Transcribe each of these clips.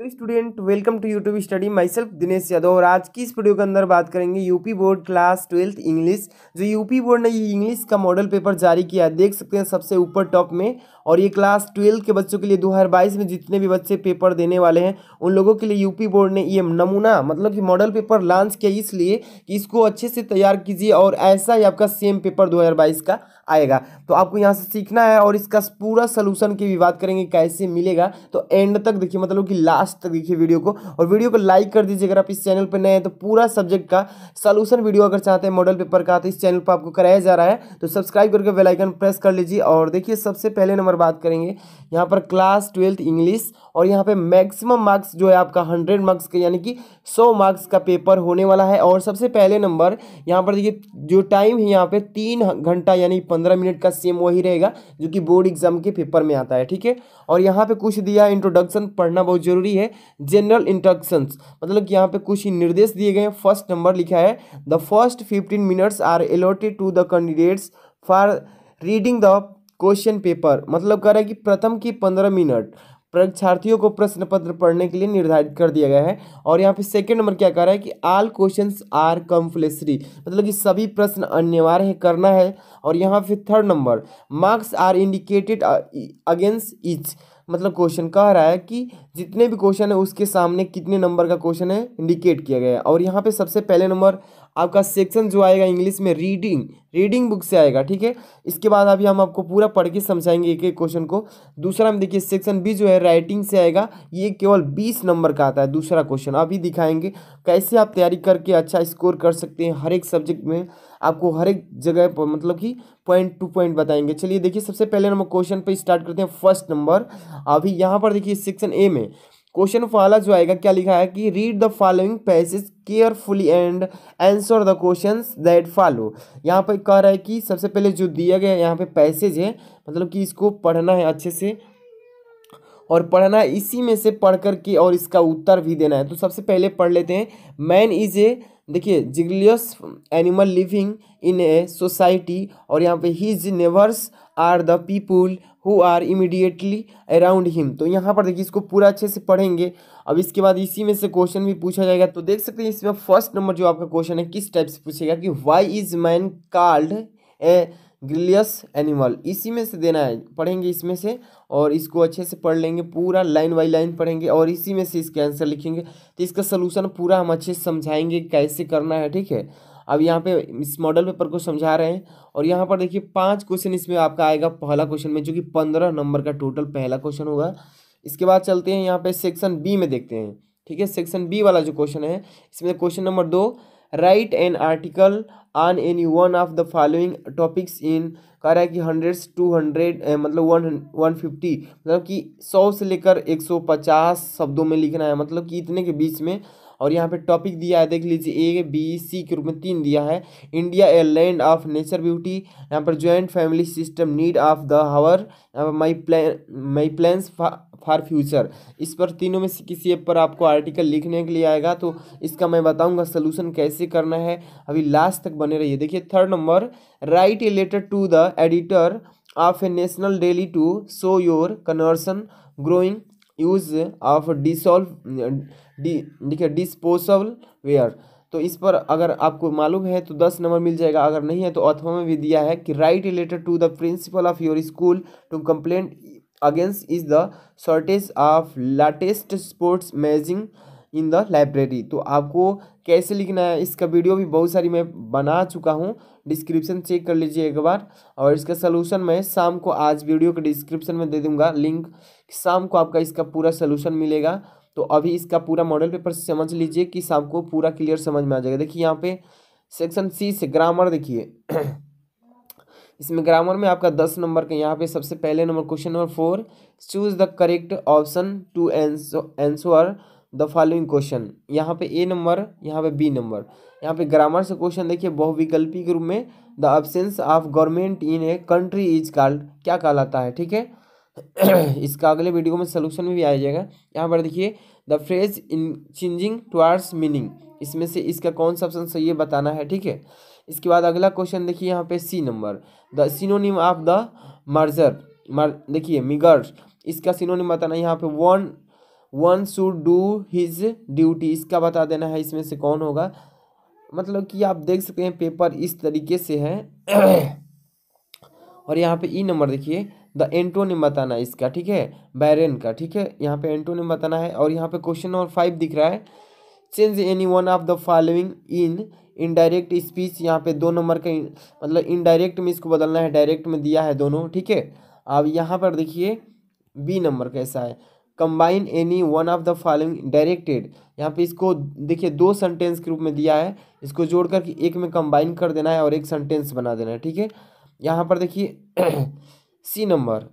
hello student welcome to YouTube study myself Dinesh Yadav और आज की इस वीडियो के अंदर बात करेंगे UP board class twelfth English जो यूपी बोर्ड ने ये इंग्लिश का मॉडल पेपर जारी किया है देख सकते हैं सबसे ऊपर टॉप में और ये क्लास ट्वेल्थ के बच्चों के लिए बाईस में जितने भी बच्चे पेपर देने वाले हैं उन लोगों के लिए यूपी बोर्ड ने ये नमूना मतलब कि मॉडल पेपर लॉन्च किया इसलिए कि इसको अच्छे से तैयार कीजिए और ऐसा ही आपका सेम पेपर दो का आएगा तो आपको यहाँ से सीखना है और इसका पूरा सोलूशन की भी बात करेंगे कैसे मिलेगा तो एंड तक देखिए मतलब कि लास्ट लास्ट तक देखिए वीडियो को और वीडियो को लाइक कर दीजिए अगर आप इस चैनल पर नए हैं तो पूरा सब्जेक्ट का सोलूशन वीडियो अगर चाहते हैं मॉडल पेपर का तो इस चैनल पर आपको कराया जा रहा है तो सब्सक्राइब करके बेलाइकन प्रेस कर लीजिए और देखिए सबसे पहले नंबर बात करेंगे यहाँ पर क्लास ट्वेल्थ इंग्लिश और यहाँ पर मैक्सिमम मार्क्स जो है आपका हंड्रेड मार्क्स का यानी कि सौ मार्क्स का पेपर होने वाला है और सबसे पहले नंबर यहाँ पर देखिए जो टाइम है यहाँ पर तीन घंटा यानी पंद्रह मिनट का सेम वही रहेगा जो कि बोर्ड एग्जाम के पेपर में आता है ठीक है और यहाँ पे कुछ दिया इंट्रोडक्शन पढ़ना बहुत जरूरी पहली है जनरल इंस्ट्रक्शंस मतलब यहाँ पे कुछ ही निर्देश दिए गए हैं फर्स्ट नंबर लिखा है the first fifteen minutes are allotted to the candidates for reading the question paper मतलब कह रहे हैं कि प्रथम की पंद्रह मिनट परीक्षार्थियों को प्रश्न पत्र पढ़ने के लिए निर्धारित कर दिया गया है और यहाँ पे सेकंड नंबर क्या कह रहा है कि आल क्वेश्चन आर कंपल्सरी मतलब कि सभी प्रश्न अनिवार्य है करना है और यहाँ पे third number marks are indicated against each मतलब क्वेश्चन कह रहा है कि जितने भी क्वेश्चन है उसके सामने कितने नंबर का क्वेश्चन है इंडिकेट किया गया है और यहाँ पे सबसे पहले नंबर आपका सेक्शन जो आएगा इंग्लिश में रीडिंग रीडिंग बुक से आएगा ठीक है इसके बाद अभी हम आपको पूरा पढ़ के समझाएंगे एक एक क्वेश्चन को दूसरा हम देखिए सेक्शन बी जो है राइटिंग से आएगा ये केवल बीस नंबर का आता है दूसरा क्वेश्चन अभी दिखाएंगे कैसे आप तैयारी करके अच्छा स्कोर कर सकते हैं हर एक सब्जेक्ट में आपको हर एक जगह पर मतलब कि पॉइंट टू पॉइंट बताएंगे चलिए देखिए सबसे पहले नंबर क्वेश्चन पर स्टार्ट करते हैं फर्स्ट नंबर अभी यहाँ पर देखिए सेक्शन ए में क्वेश्चन वाला जो आएगा क्या लिखा है कि read the following passage carefully and answer the question that follow यहाँ पर कह रहा है कि सबसे पहले जो दिया गया यहाँ पे पैसेज है मतलब कि इसको पढ़ना है अच्छे से और पढ़ना है इसी में से पढ़ करके और इसका उत्तर भी देना है तो सबसे पहले पढ़ लेते हैं मैन इज़ ए देखिए gregarious animal living in a society और यहाँ पे his neighbours are the people who are immediately around him तो यहाँ पर देखिए इसको पूरा अच्छे से पढ़ेंगे अब इसके बाद इसी में से क्वेश्चन भी पूछा जाएगा तो देख सकते हैं इसमें फर्स्ट नंबर जो आपका क्वेश्चन है किस टाइप से पूछेगा कि why is man called a gregarious animal इसी में से देना है पढ़ेंगे इसमें से और इसको अच्छे से पढ़ लेंगे पूरा लाइन बाई लाइन पढ़ेंगे और इसी में से इसके आंसर लिखेंगे तो इसका सलूशन पूरा हम अच्छे से समझाएंगे कैसे करना है ठीक है अब यहाँ पे इस मॉडल पेपर को समझा रहे हैं और यहाँ पर देखिए पाँच क्वेश्चन इसमें आपका आएगा पहला क्वेश्चन में जो कि पंद्रह नंबर का टोटल पहला क्वेश्चन होगा इसके बाद चलते हैं यहाँ पे सेक्शन बी में देखते हैं ठीक है सेक्शन बी वाला जो क्वेश्चन है इसमें क्वेश्चन नंबर दो write an article on any one of the following topics in कह रहा है कि हंड्रेड टू हंड्रेड मतलब वन वन फिफ्टी मतलब कि सौ से लेकर एक सौ पचास शब्दों में लिखना है मतलब कि इतने के बीच में और यहाँ पे टॉपिक दिया है देख लीजिए ए बी सी के रूप में तीन दिया है India a land of nature beauty यहाँ पर joint family system need of the hour my plan my plans for future इस पर तीनों में से किसी एप पर आपको आर्टिकल लिखने के लिए आएगा तो इसका मैं बताऊँगा सोलूशन कैसे करना है अभी लास्ट तक बने रहिए देखिए third number write a letter to the editor of a national daily to show your concern growing use of dissolve देखिए डिस्पोसल वेयर तो इस पर अगर आपको मालूम है तो दस नंबर मिल जाएगा अगर नहीं है तो अथवा में भी दिया है कि write related to the principal of your school to complaint against is the shortage of latest sports magazine in the library तो आपको कैसे लिखना है इसका वीडियो भी बहुत सारी मैं बना चुका हूँ डिस्क्रिप्शन चेक कर लीजिए एक बार और इसका सलूशन मैं शाम को आज वीडियो के डिस्क्रिप्शन में दे दूंगा लिंक शाम को आपका इसका पूरा सलूशन मिलेगा तो अभी इसका पूरा मॉडल पेपर समझ लीजिए कि शाम को पूरा क्लियर समझ में आ जाएगा देखिए यहाँ पे सेक्शन सी से ग्रामर देखिए इसमें ग्रामर में आपका दस नंबर का यहाँ पे सबसे पहले number question number four choose the correct option to answer the following question यहाँ पे ए नंबर यहाँ पे बी नंबर यहाँ पे ग्रामर से क्वेश्चन देखिए बहुविकल्पी के रूप में the absence of government in a country is called क्या कहलाता है ठीक है इसका अगले वीडियो में सोल्यूशन भी आ जाएगा यहाँ पर देखिए the phrase in changing towards meaning इसमें से इसका कौन सा ऑप्शन सही है बताना है ठीक है इसके बाद अगला क्वेश्चन देखिए यहाँ पे C number the synonym of the merger मर देखिए मिगर्स इसका सिनोनिम बताना यहाँ पे one one should do his duty इसका बता देना है इसमें से कौन होगा मतलब कि आप देख सकते हैं पेपर इस तरीके से है और यहाँ पे ई e नंबर देखिए द एंटो ने बताना है इसका ठीक है बैरन का ठीक है यहाँ पे ने बताना है और यहाँ पे क्वेश्चन नंबर फाइव दिख रहा है change any one of the following in indirect speech यहाँ पे दो नंबर का मतलब इनडायरेक्ट में इसको बदलना है डायरेक्ट में दिया है दोनों ठीक है अब यहाँ पर देखिए बी नंबर कैसा है combine any one of the following directed यहाँ पे इसको देखिए दो सेंटेंस के रूप में दिया है इसको जोड़ करके एक में कंबाइन कर देना है और एक सेंटेंस बना देना है ठीक है यहाँ पर देखिए C number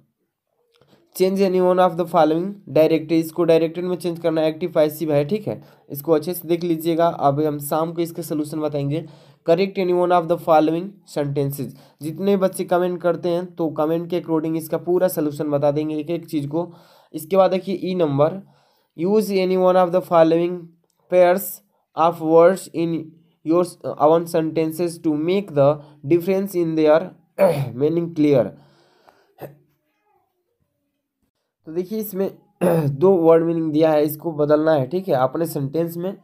change any one of the following directed इसको डायरेक्टेड में चेंज करना एक्टिव पैसिव है ठीक है इसको अच्छे से देख लीजिएगा अब हम शाम को इसका सोल्यूशन बताएंगे correct any one of the following sentences जितने बच्चे कमेंट करते हैं तो कमेंट के अकॉर्डिंग इसका पूरा सोल्यूशन बता देंगे एक एक चीज़ को इसके बाद देखिए E number use any one of the following pairs of words in your own sentences to make the difference in their meaning clear तो देखिए इसमें दो वर्ड मीनिंग दिया है इसको बदलना है ठीक है अपने सेंटेंस में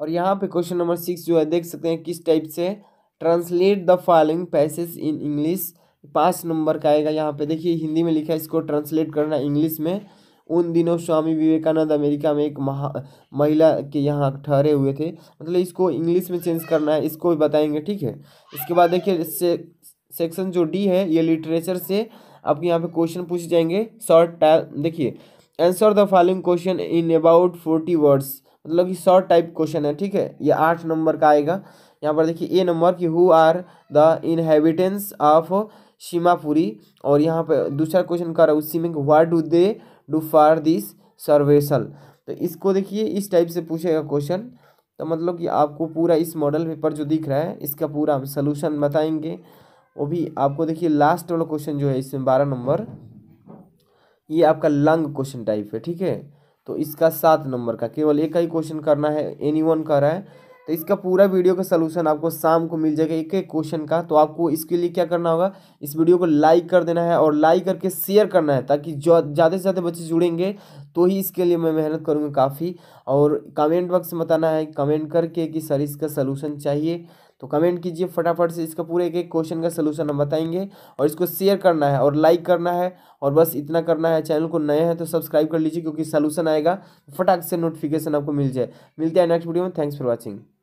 और यहाँ पे क्वेश्चन नंबर सिक्स जो है देख सकते हैं किस टाइप से translate the following passage in English पाँच नंबर का आएगा यहाँ पे देखिए हिंदी में लिखा है इसको ट्रांसलेट करना इंग्लिश में उन दिनों स्वामी विवेकानंद अमेरिका में एक महा महिला के यहाँ ठहरे हुए थे मतलब इसको इंग्लिश में चेंज करना है इसको भी बताएंगे ठीक है इसके बाद देखिए से, सेक्शन जो डी है ये लिटरेचर से आपके यहाँ पे क्वेश्चन पूछे जाएंगे शॉर्ट टाइप देखिए answer the following question in about forty words मतलब कि शॉर्ट टाइप क्वेश्चन है ठीक है ये आठ नंबर का आएगा यहाँ पर देखिए ए नंबर कि who are the inhabitants of Seemapuri और यहाँ पर दूसरा क्वेश्चन कर रहा है उसी में what do they do for this survival तो इसको देखिए इस टाइप से पूछेगा क्वेश्चन तो मतलब कि आपको पूरा इस मॉडल पेपर जो दिख रहा है इसका पूरा हम सोल्यूशन बताएंगे वो भी आपको देखिए लास्ट वाला क्वेश्चन जो है इसमें बारह नंबर ये आपका लंग क्वेश्चन टाइप है ठीक है तो इसका सात नंबर का केवल एक का ही क्वेश्चन करना है एनी वन कर रहा है तो इसका पूरा वीडियो का सलूशन आपको शाम को मिल जाएगा एक एक क्वेश्चन का तो आपको इसके लिए क्या करना होगा इस वीडियो को लाइक कर देना है और लाइक करके शेयर करना है ताकि ज़्यादा से ज़्यादा बच्चे जुड़ेंगे तो ही इसके लिए मैं मेहनत करूँगा काफ़ी और कमेंट बॉक्स में बताना है कमेंट करके कि सर इसका सलूशन चाहिए तो कमेंट कीजिए फटाफट से इसका पूरे एक एक क्वेश्चन का सलूशन हम बताएंगे और इसको शेयर करना है और लाइक करना है और बस इतना करना है चैनल को नए हैं तो सब्सक्राइब कर लीजिए क्योंकि सलूशन आएगा फटाक से नोटिफिकेशन आपको मिल जाए मिलते हैं नेक्स्ट वीडियो में थैंक्स फॉर वॉचिंग